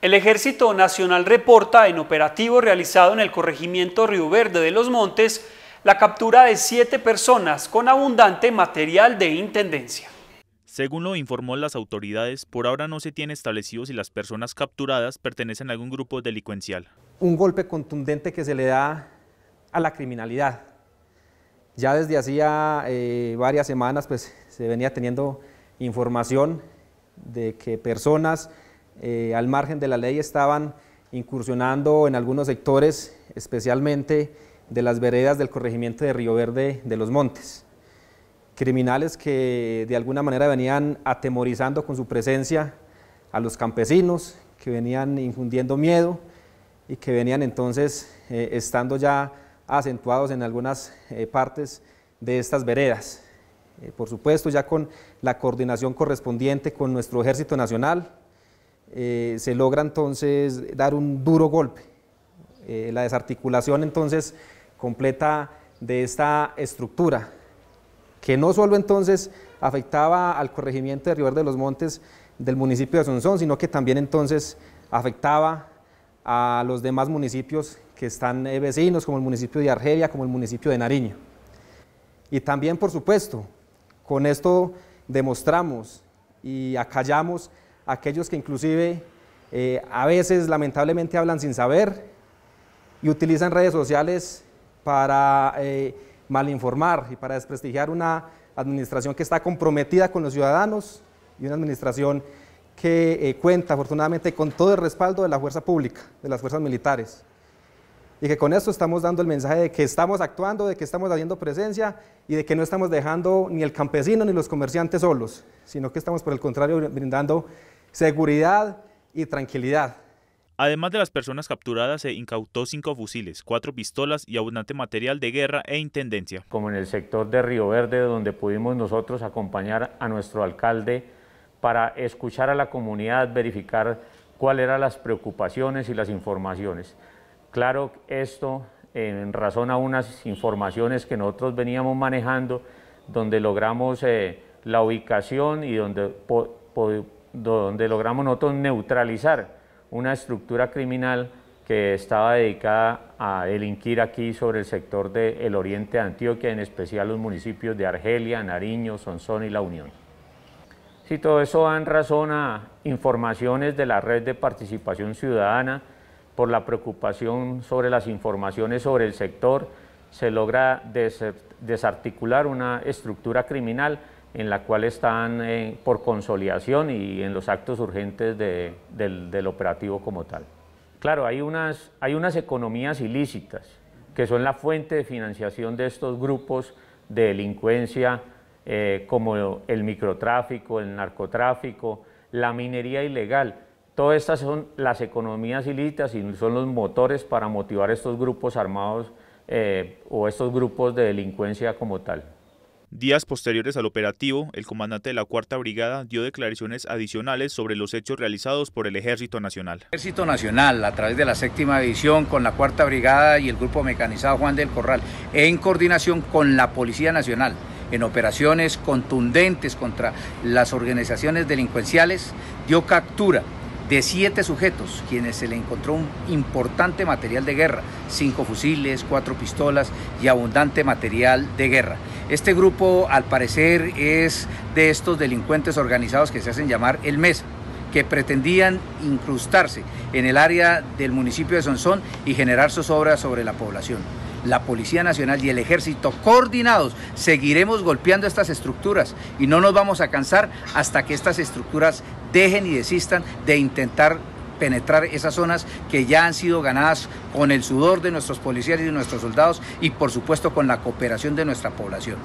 El Ejército Nacional reporta en operativo realizado en el corregimiento Río Verde de los Montes la captura de siete personas con abundante material de intendencia. Según lo informó las autoridades, por ahora no se tiene establecido si las personas capturadas pertenecen a algún grupo delincuencial. Un golpe contundente que se le da a la criminalidad. Ya desde hacía eh, varias semanas pues, se venía teniendo información de que personas eh, al margen de la ley estaban incursionando en algunos sectores, especialmente de las veredas del corregimiento de Río Verde de los Montes. Criminales que de alguna manera venían atemorizando con su presencia a los campesinos, que venían infundiendo miedo y que venían entonces eh, estando ya acentuados en algunas eh, partes de estas veredas. por supuesto, ya con la coordinación correspondiente con nuestro Ejército Nacional, eh, se logra entonces dar un duro golpe. Eh, la desarticulación entonces completa de esta estructura, que no solo entonces afectaba al corregimiento de River de los Montes del municipio de Asunción, sino que también entonces afectaba a los demás municipios que están eh, vecinos, como el municipio de Argelia, como el municipio de Nariño. Y también, por supuesto, con esto demostramos y acallamos aquellos que inclusive eh, a veces lamentablemente hablan sin saber y utilizan redes sociales para eh, malinformar y para desprestigiar una administración que está comprometida con los ciudadanos y una administración que eh, cuenta afortunadamente con todo el respaldo de la fuerza pública, de las fuerzas militares. Y que con esto estamos dando el mensaje de que estamos actuando, de que estamos haciendo presencia y de que no estamos dejando ni el campesino ni los comerciantes solos, sino que estamos por el contrario brindando seguridad y tranquilidad. Además de las personas capturadas, se incautó cinco fusiles, cuatro pistolas y abundante material de guerra e intendencia. Como en el sector de Río Verde, donde pudimos nosotros acompañar a nuestro alcalde para escuchar a la comunidad, verificar cuáles eran las preocupaciones y las informaciones. Claro, esto en razón a unas informaciones que nosotros veníamos manejando, donde logramos eh, la ubicación y donde donde logramos nosotros neutralizar una estructura criminal que estaba dedicada a delinquir aquí sobre el sector del oriente de Antioquia, en especial los municipios de Argelia, Nariño, Sonsón y La Unión. Si todo eso dan razón a informaciones de la red de participación ciudadana, por la preocupación sobre las informaciones sobre el sector, se logra desarticular una estructura criminal en la cual están eh, por consolidación y en los actos urgentes del, operativo como tal. Claro, hay unas, hay unas economías ilícitas que son la fuente de financiación de estos grupos de delincuencia eh, como el microtráfico, el narcotráfico, la minería ilegal. Todas estas son las economías ilícitas y son los motores para motivar estos grupos armados eh, o estos grupos de delincuencia como tal. Días posteriores al operativo, el comandante de la Cuarta Brigada dio declaraciones adicionales sobre los hechos realizados por el Ejército Nacional. El Ejército Nacional, a través de la Séptima División, con la Cuarta Brigada y el Grupo Mecanizado Juan del Corral, en coordinación con la Policía Nacional, en operaciones contundentes contra las organizaciones delincuenciales, dio captura de siete sujetos, quienes se le encontró un importante material de guerra, cinco fusiles, cuatro pistolas y abundante material de guerra. Este grupo, al parecer, es de estos delincuentes organizados que se hacen llamar el Mes, que pretendían incrustarse en el área del municipio de Sonsón y generar sus obras sobre la población. La Policía Nacional y el Ejército, coordinados, seguiremos golpeando estas estructuras y no nos vamos a cansar hasta que estas estructuras dejen y desistan de intentar penetrar esas zonas que ya han sido ganadas con el sudor de nuestros policías y de nuestros soldados y por supuesto con la cooperación de nuestra población.